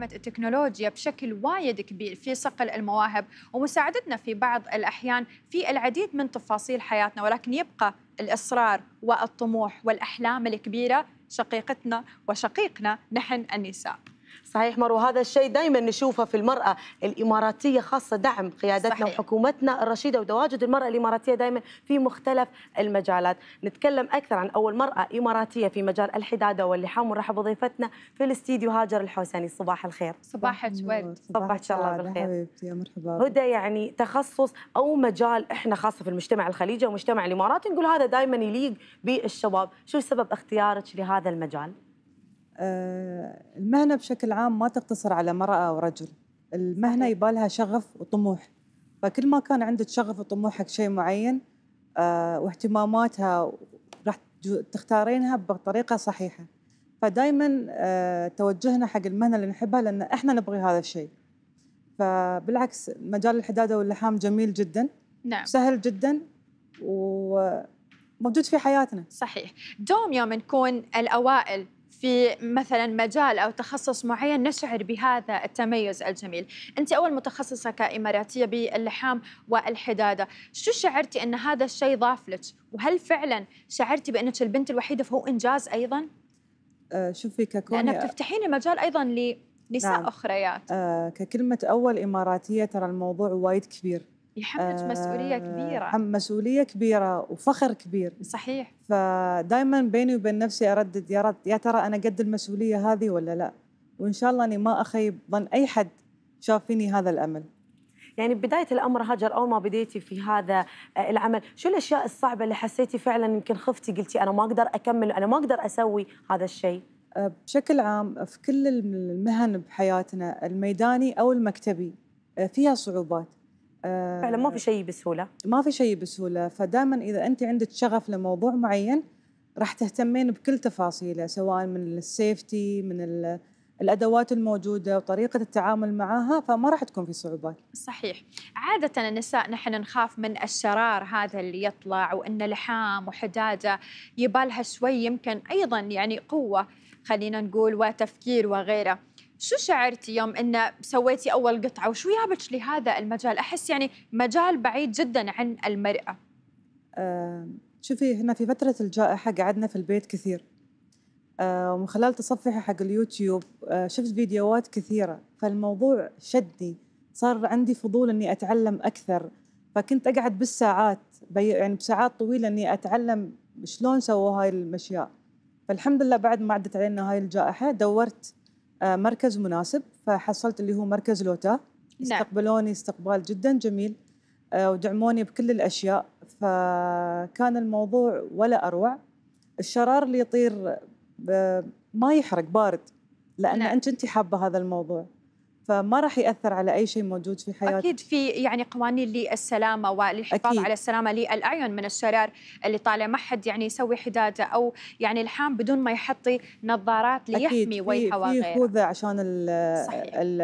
مساهمه التكنولوجيا بشكل وايد كبير في صقل المواهب ومساعدتنا في بعض الاحيان في العديد من تفاصيل حياتنا ولكن يبقى الاصرار والطموح والاحلام الكبيره شقيقتنا وشقيقنا نحن النساء صحيح مروه وهذا الشيء دائما نشوفه في المراه الاماراتيه خاصه دعم قيادتنا صحيح. وحكومتنا الرشيده وتواجد المراه الاماراتيه دائما في مختلف المجالات نتكلم اكثر عن اول مراه اماراتيه في مجال الحداده واللحام ونرحب بضيفتنا في الاستديو هاجر الحوساني صباح الخير صباحك ورد صباح ان شاء الله بالخير يا مرحبا هدى يعني تخصص او مجال احنا خاصه في المجتمع الخليجي ومجتمع الامارات نقول هذا دائما يليق بالشباب شو سبب اختيارك لهذا المجال آه، المهنة بشكل عام ما تقتصر على مرأة أو رجل المهنة يبالها شغف وطموح فكل ما كان عندك شغف وطموح حق شيء معين آه، واهتماماتها راح تختارينها بطريقة صحيحة فدائما آه، توجهنا حق المهنة اللي نحبها لأن احنا نبغي هذا الشيء فبالعكس مجال الحدادة واللحام جميل جدا نعم. سهل جدا وموجود في حياتنا صحيح دوم يوم نكون الأوائل في مثلا مجال او تخصص معين نشعر بهذا التميز الجميل انت اول متخصصه كاماراتيه باللحام والحداده شو شعرتي ان هذا الشيء ضاف لك وهل فعلا شعرتي بانك البنت الوحيده فهو انجاز ايضا آه، شوفي ككون لانك بتفتحين المجال ايضا لنساء نعم. اخريات آه ككلمه اول اماراتيه ترى الموضوع وايد كبير يحملك آه مسؤوليه كبيره مسؤوليه كبيره وفخر كبير صحيح فدائما بيني وبين نفسي اردد يا رب يا ترى انا قد المسؤوليه هذه ولا لا وان شاء الله اني ما اخيب ظن اي حد شاف فيني هذا الامل يعني بداية الأمر هاجر أول ما بديتي في هذا آه، العمل شو الأشياء الصعبة اللي حسيتي فعلا يمكن خفتي قلتي أنا ما أقدر أكمل أنا ما أقدر أسوي هذا الشيء آه، بشكل عام في كل المهن بحياتنا الميداني أو المكتبي آه، فيها صعوبات فعلا ما في آه، شيء بسهوله ما في شيء بسهوله فدائما اذا انت عندك شغف لموضوع معين راح تهتمين بكل تفاصيله سواء من السيفتي من الادوات الموجوده وطريقه التعامل معها فما راح تكون في صعوبات. صحيح، عاده النساء نحن نخاف من الشرار هذا اللي يطلع وان لحام وحداده يبالها شوي يمكن ايضا يعني قوه خلينا نقول وتفكير وغيره. شو شعرتي يوم ان سويتي اول قطعه وشو يابك لهذا المجال احس يعني مجال بعيد جدا عن المراه أه شوفي هنا في فتره الجائحه قعدنا في البيت كثير أه ومن خلال تصفحي حق اليوتيوب أه شفت فيديوهات كثيره فالموضوع شدني صار عندي فضول اني اتعلم اكثر فكنت اقعد بالساعات يعني بساعات طويله اني اتعلم شلون سووا هاي الاشياء فالحمد لله بعد ما عدت علينا هاي الجائحه دورت آه، مركز مناسب فحصلت اللي هو مركز لوتا نعم. استقبلوني استقبال جدا جميل آه، ودعموني بكل الاشياء فكان الموضوع ولا اروع الشرار اللي يطير آه، ما يحرق بارد لان نعم. انت انت حابه هذا الموضوع فما راح ياثر على اي شيء موجود في حياتك اكيد في يعني قوانين للسلامه وللحفاظ على السلامه للاعين من الشرار اللي طالع ما حد يعني يسوي حداده او يعني الحام بدون ما يحطي نظارات ليحمي ويحوى غيره في خوذه عشان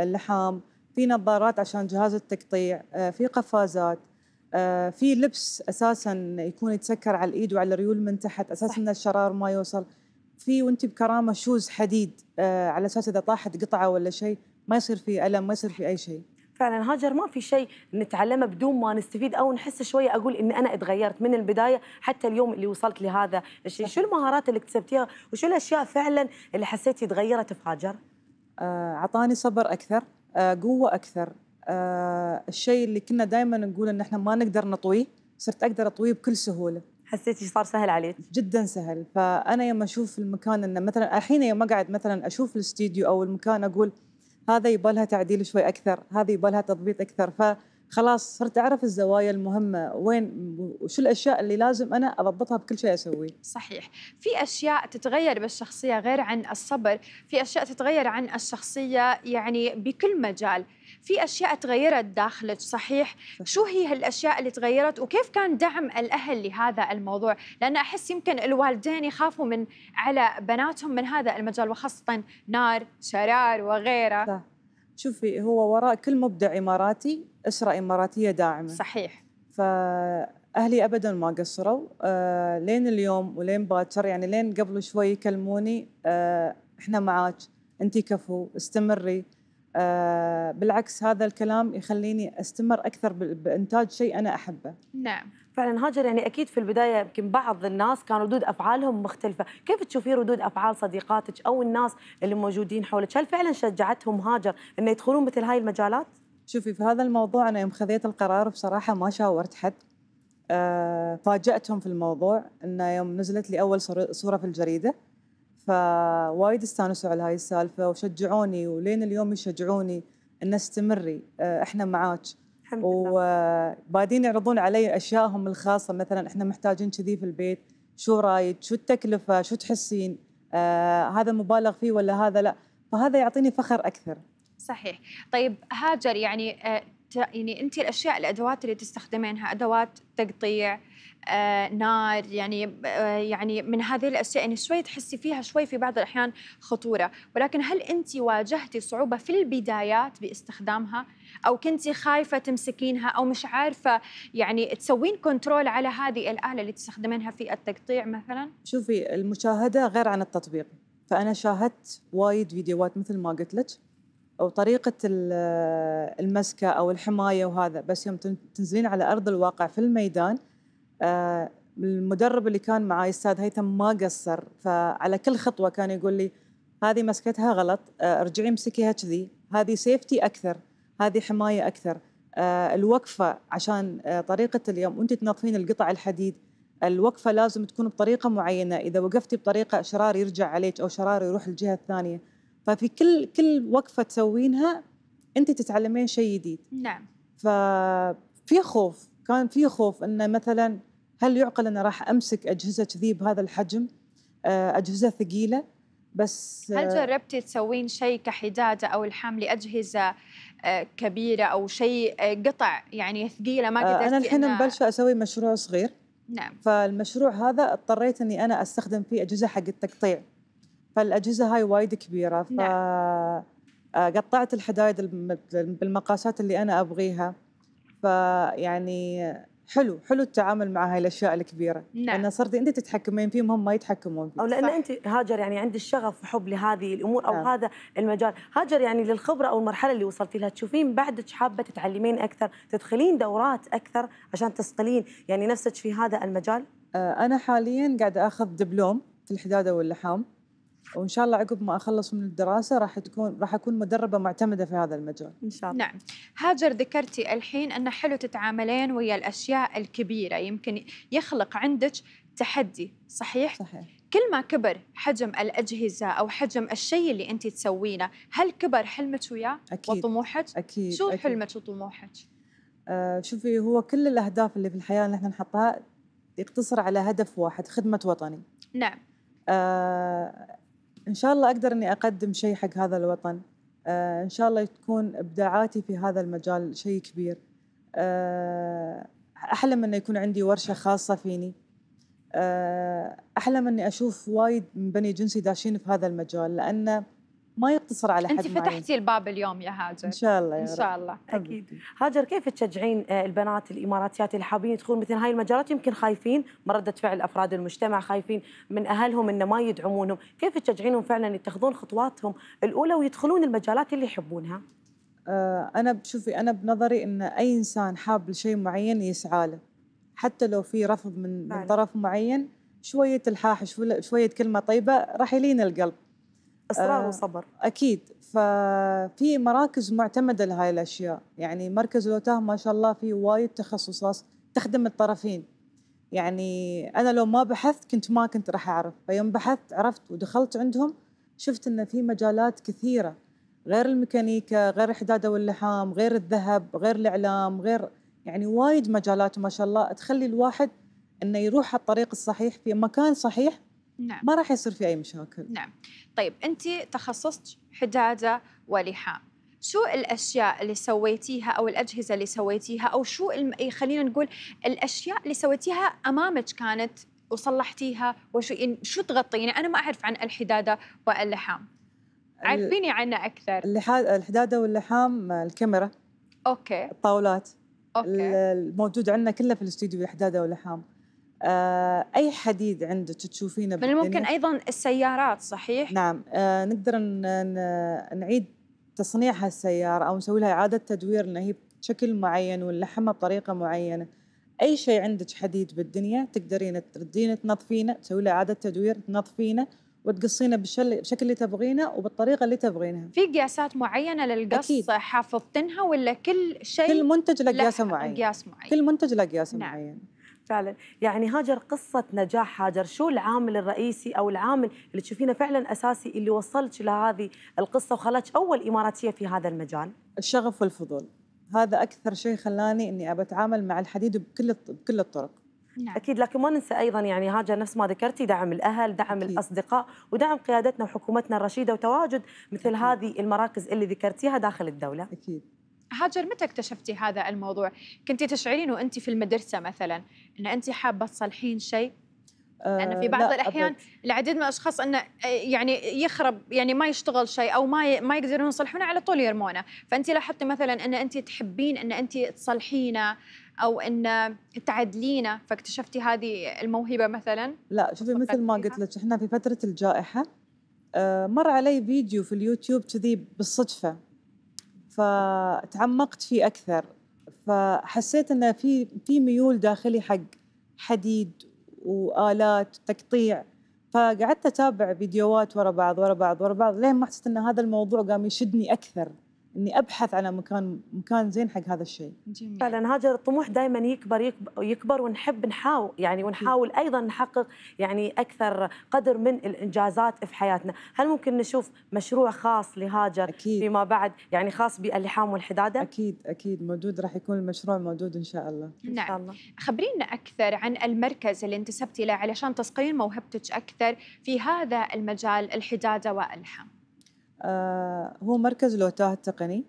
اللحام في نظارات عشان جهاز التقطيع آه، في قفازات آه، في لبس اساسا يكون يتسكر على الايد وعلى الريول من تحت اساس ان الشرار ما يوصل في وانت بكرامه شوز حديد آه، على اساس اذا طاحت قطعه ولا شيء ما يصير في الم ما يصير في اي شيء فعلا هاجر ما في شيء نتعلمه بدون ما نستفيد او نحس شويه اقول ان انا اتغيرت من البدايه حتى اليوم اللي وصلت لهذا الشيء، شو المهارات اللي اكتسبتيها وشو الاشياء فعلا اللي حسيتي تغيرت في هاجر؟ آه، اعطاني آه صبر اكثر، آه قوه اكثر، آه الشيء اللي كنا دائما نقول ان احنا ما نقدر نطويه، صرت اقدر اطويه بكل سهوله. حسيتي صار سهل عليك؟ جدا سهل، فانا يوم اشوف المكان انه مثلا الحين يوم اقعد مثلا اشوف الاستديو او المكان اقول هذا يبالها تعديل شوي اكثر هذه يبالها تضبيط اكثر فخلاص صرت اعرف الزوايا المهمه وين وشو الاشياء اللي لازم انا اضبطها بكل شيء اسويه صحيح في اشياء تتغير بالشخصيه غير عن الصبر في اشياء تتغير عن الشخصيه يعني بكل مجال في اشياء تغيرت داخلك صحيح شو هي هالاشياء اللي تغيرت وكيف كان دعم الاهل لهذا الموضوع لان احس يمكن الوالدين يخافوا من على بناتهم من هذا المجال وخاصه نار شرار وغيره صح. شوفي هو وراء كل مبدع اماراتي اسره اماراتيه داعمه صحيح فاهلي ابدا ما قصروا آه لين اليوم ولين باكر يعني لين قبل شوي يكلموني آه احنا معاك انت كفو استمري آه، بالعكس هذا الكلام يخليني استمر اكثر بانتاج شيء انا احبه. نعم. فعلا هاجر يعني اكيد في البدايه يمكن بعض الناس كان ردود افعالهم مختلفه، كيف تشوفي ردود افعال صديقاتك او الناس اللي موجودين حولك؟ هل فعلا شجعتهم هاجر انه يدخلون مثل هاي المجالات؟ شوفي في هذا الموضوع انا يوم خذيت القرار بصراحه ما شاورت حد. آه، فاجأتهم في الموضوع انه يوم نزلت لي اول صوره في الجريده فوايد استانسوا على هاي السالفه وشجعوني ولين اليوم يشجعوني ان استمري آه، احنا معاك الحمد لله وبعدين يعرضون علي اشيائهم الخاصه مثلا احنا محتاجين كذي في البيت شو رايك شو التكلفه شو تحسين آه هذا مبالغ فيه ولا هذا لا فهذا يعطيني فخر اكثر صحيح طيب هاجر يعني آه، يعني انت الاشياء الادوات اللي تستخدمينها ادوات تقطيع آه، نار يعني آه، يعني من هذه الاشياء يعني شوي تحسي فيها شوي في بعض الاحيان خطوره ولكن هل انت واجهتي صعوبه في البدايات باستخدامها او كنت خايفه تمسكينها او مش عارفه يعني تسوين كنترول على هذه الاله اللي تستخدمينها في التقطيع مثلا شوفي المشاهده غير عن التطبيق فانا شاهدت وايد فيديوهات مثل ما قلت لك وطريقه آه، المسكه او الحمايه وهذا بس يوم تنزلين على ارض الواقع في الميدان آه، المدرب اللي كان معي استاذ هيثم ما قصر فعلى كل خطوه كان يقول لي هذه مسكتها غلط آه، ارجعي امسكيها كذي هذه سيفتي اكثر هذه حمايه اكثر الوقفه عشان طريقه اليوم وانت تنظفين القطع الحديد الوقفه لازم تكون بطريقه معينه اذا وقفتي بطريقه شرار يرجع عليك او شرار يروح الجهه الثانيه ففي كل كل وقفه تسوينها انت تتعلمين شيء جديد نعم ففي خوف كان في خوف انه مثلا هل يعقل انا راح امسك اجهزه كذي بهذا الحجم آه، اجهزه ثقيله بس هل جربتي تسوين شيء كحداده او الحام لاجهزه آه، كبيره او شيء آه، قطع يعني ثقيله ما قدرتي انا الحين مبلشه اسوي مشروع صغير نعم فالمشروع هذا اضطريت اني انا استخدم فيه اجهزه حق التقطيع فالاجهزه هاي وايد كبيره ف نعم. آه، قطعت الحدايد بالمقاسات اللي انا ابغيها فيعني حلو حلو التعامل مع هاي الاشياء الكبيره نعم. لان صرتي انت تتحكمين فيهم هم ما يتحكمون فيه. او لان صح. انت هاجر يعني عندك شغف وحب لهذه الامور او نعم. هذا المجال هاجر يعني للخبره او المرحله اللي وصلتي لها تشوفين بعدك حابه تتعلمين اكثر تدخلين دورات اكثر عشان تصقلين يعني نفسك في هذا المجال آه، انا حاليا قاعده اخذ دبلوم في الحداده واللحام وان شاء الله عقب ما اخلص من الدراسه راح تكون راح اكون مدربه معتمده في هذا المجال ان شاء الله نعم هاجر ذكرتي الحين ان حلو تتعاملين ويا الاشياء الكبيره يمكن يخلق عندك تحدي صحيح صحيح كل ما كبر حجم الأجهزة أو حجم الشيء اللي أنت تسوينه هل كبر حلمك وياه أكيد وطموحك؟ أكيد شو أكيد. حلمك وطموحك؟ آه شوفي هو كل الأهداف اللي في الحياة اللي احنا نحطها يقتصر على هدف واحد خدمة وطني نعم آه، ان شاء الله اقدر اني اقدم شيء حق هذا الوطن آه ان شاء الله تكون ابداعاتي في هذا المجال شيء كبير آه احلم انه يكون عندي ورشه خاصه فيني آه احلم اني اشوف وايد من بني جنسي داشين في هذا المجال لانه ما يقتصر على حد انت فتحتي معين. الباب اليوم يا هاجر ان شاء الله يا ان شاء الله اكيد هاجر كيف تشجعين آه، البنات الاماراتيات اللي حابين يدخلون مثل هاي المجالات يمكن خايفين من رده فعل افراد المجتمع خايفين من اهلهم انه ما يدعمونهم كيف تشجعينهم فعلا يتخذون خطواتهم الاولى ويدخلون المجالات اللي يحبونها آه، انا بشوفي انا بنظري ان اي انسان حاب لشيء معين يسعى له حتى لو في رفض من, من طرف معين شويه الحاح شويه كلمه طيبه راح يلين القلب اصرار آه وصبر اكيد ففي مراكز معتمده لهاي الاشياء يعني مركز الوتاه ما شاء الله فيه وايد تخصصات تخدم الطرفين يعني انا لو ما بحثت كنت ما كنت راح اعرف فيوم بحثت عرفت ودخلت عندهم شفت ان في مجالات كثيره غير الميكانيكا غير الحداده واللحام غير الذهب غير الاعلام غير يعني وايد مجالات ما شاء الله تخلي الواحد انه يروح على الطريق الصحيح في مكان صحيح نعم ما راح يصير في اي مشاكل نعم طيب انت تخصصت حداده ولحام شو الاشياء اللي سويتيها او الاجهزه اللي سويتيها او شو الم... إيه، خلينا نقول الاشياء اللي سويتيها امامك كانت وصلحتيها وشو شو تغطيني انا ما اعرف عن الحداده واللحام عرفيني عنه اكثر الحداده واللحام الكاميرا اوكي الطاولات اوكي الموجود عندنا كله في الاستديو الحداده واللحام آه اي حديد عندك تشوفينه من يعني ممكن ايضا السيارات صحيح نعم آه نقدر نعيد تصنيع هالسياره او نسوي لها اعاده تدوير انها هي بشكل معين ونلحمها بطريقه معينه اي شيء عندك حديد بالدنيا تقدرين تردين تنظفينه تسوي له اعاده تدوير تنظفينه وتقصينه بالشكل اللي تبغينه وبالطريقه اللي تبغينها. في قياسات معينه للقص حافظتنها ولا كل شيء كل منتج له قياسه معين. قياس معين. كل منتج له قياسه نعم. معين. فعلا يعني هاجر قصة نجاح هاجر شو العامل الرئيسي أو العامل اللي تشوفينه فعلا أساسي اللي وصلك لهذه القصة وخلاك أول إماراتية في هذا المجال الشغف والفضول هذا أكثر شيء خلاني إني أتعامل مع الحديد بكل بكل الطرق نعم. اكيد لكن ما ننسى ايضا يعني هاجر نفس ما ذكرتي دعم الاهل دعم أكيد. الاصدقاء ودعم قيادتنا وحكومتنا الرشيده وتواجد مثل أكيد. هذه المراكز اللي ذكرتيها داخل الدوله اكيد هاجر متى اكتشفتي هذا الموضوع؟ كنت تشعرين وانت في المدرسه مثلا ان انت حابه تصلحين شيء؟ لان في آه، بعض الاحيان أبد. العديد من الاشخاص انه آه، يعني يخرب يعني ما يشتغل شيء او ما ما يقدرون يصلحونه على طول يرمونه، فانت لاحظتي مثلا ان انت تحبين ان انت تصلحينه او ان تعدلينه فاكتشفتي هذه الموهبه مثلا؟ لا شوفي مثل ما قلت لك احنا في فتره الجائحه آه، مر علي فيديو في اليوتيوب كذي بالصدفه فتعمقت فيه اكثر فحسيت انه في في ميول داخلي حق حديد والات تقطيع فقعدت اتابع فيديوهات ورا بعض ورا بعض ورا بعض لين ما حسيت ان هذا الموضوع قام يشدني اكثر اني ابحث على مكان مكان زين حق هذا الشيء. جميل. فعلا هذا الطموح دائما يكبر, يكبر ونحب نحاول يعني ونحاول ايضا نحقق يعني اكثر قدر من الانجازات في حياتنا، هل ممكن نشوف مشروع خاص لهاجر أكيد. فيما بعد يعني خاص باللحام والحداده؟ اكيد اكيد موجود راح يكون المشروع موجود ان شاء الله. نعم. ان شاء نعم. الله. خبرينا اكثر عن المركز اللي انتسبتي له علشان تسقين موهبتك اكثر في هذا المجال الحداده واللحام آه، هو مركز لوتاه التقني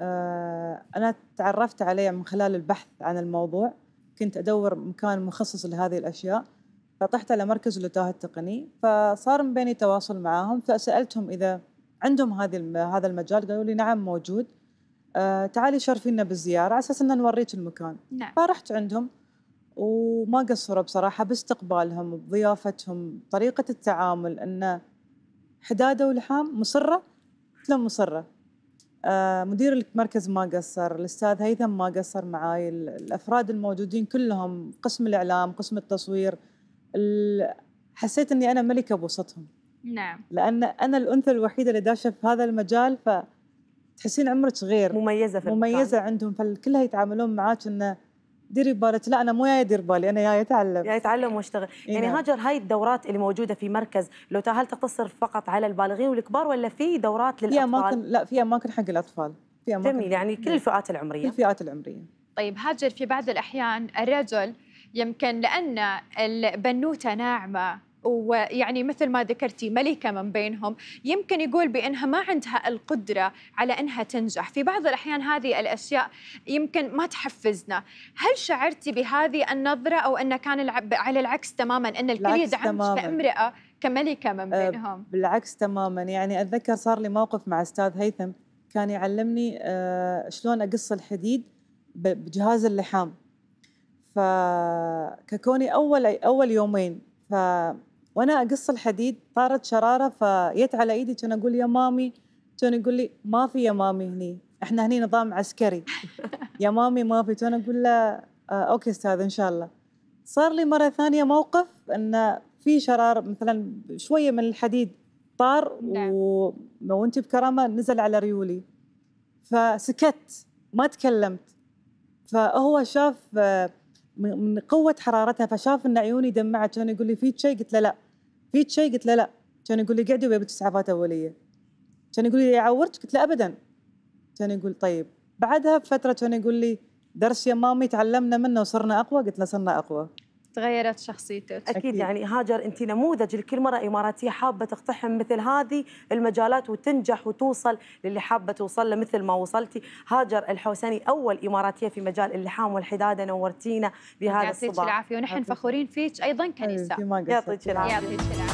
آه، أنا تعرفت عليه من خلال البحث عن الموضوع كنت أدور مكان مخصص لهذه الأشياء فطحت على مركز لوتاه التقني فصار من بيني تواصل معاهم فسألتهم إذا عندهم هذه هذا المجال قالوا لي نعم موجود آه، تعالي شرفينا بالزيارة على أساس أن نوريك المكان نعم. فرحت عندهم وما قصروا بصراحة باستقبالهم وبضيافتهم طريقة التعامل أنه حدادة ولحام مصرة لا مصره آه مدير المركز ما قصر الاستاذ هيثم ما قصر معاي الافراد الموجودين كلهم قسم الاعلام قسم التصوير حسيت اني انا ملكه بوسطهم نعم لان انا الانثى الوحيده اللي داشه في هذا المجال ف تحسين عمرك غير مميزه في مميزه عندهم فالكل يتعاملون معاك انه ديري بالك لا انا مو جايه ادير بالي انا جايه اتعلم جايه اتعلم واشتغل يعني نعم. هاجر هاي الدورات اللي موجوده في مركز لو هل تقتصر فقط على البالغين والكبار ولا في دورات للاطفال؟ في اماكن لا في اماكن حق الاطفال في اماكن جميل يعني كل الفئات العمريه كل الفئات العمريه طيب هاجر في بعض الاحيان الرجل يمكن لان البنوته ناعمه ويعني مثل ما ذكرتي ملكة من بينهم يمكن يقول بأنها ما عندها القدرة على أنها تنجح في بعض الأحيان هذه الأشياء يمكن ما تحفزنا هل شعرتي بهذه النظرة أو أن كان على العكس تماما أن الكل يدعمك كامرأة كملكة من أه، بينهم بالعكس تماما يعني أتذكر صار لي موقف مع أستاذ هيثم كان يعلمني أه، شلون أقص الحديد بجهاز اللحام فكوني أول أول يومين ف وانا اقص الحديد طارت شراره فجت على ايدي كان اقول يا مامي كان يقول لي ما في يا مامي هني احنا هني نظام عسكري يا مامي ما في كان اقول له آه اوكي استاذ ان شاء الله صار لي مره ثانيه موقف ان في شرار مثلا شويه من الحديد طار نعم. و... وانت بكرامه نزل على ريولي فسكت ما تكلمت فهو شاف آه، من قوه حرارتها فشاف ان عيوني دمعت كان يقول لي في شيء قلت له لا في شيء قلت له لا كان يقول لي قعدي ويا بتسعافات اوليه كان يقول لي يعورت قلت له ابدا كان يقول طيب بعدها بفتره كان يقول لي درس يا مامي تعلمنا منه وصرنا اقوى قلت له صرنا اقوى تغيرت شخصيته أكيد, أكيد يعني هاجر أنت نموذج لكل مرة إماراتية حابة تقتحم مثل هذه المجالات وتنجح وتوصل للي حابة توصل له مثل ما وصلتي هاجر الحوسني أول إماراتية في مجال اللحام والحدادة نورتينا بهذا الصباح يعطيك العافية ونحن فخورين فيك أيضا إيه، كنساء يعطيك العافية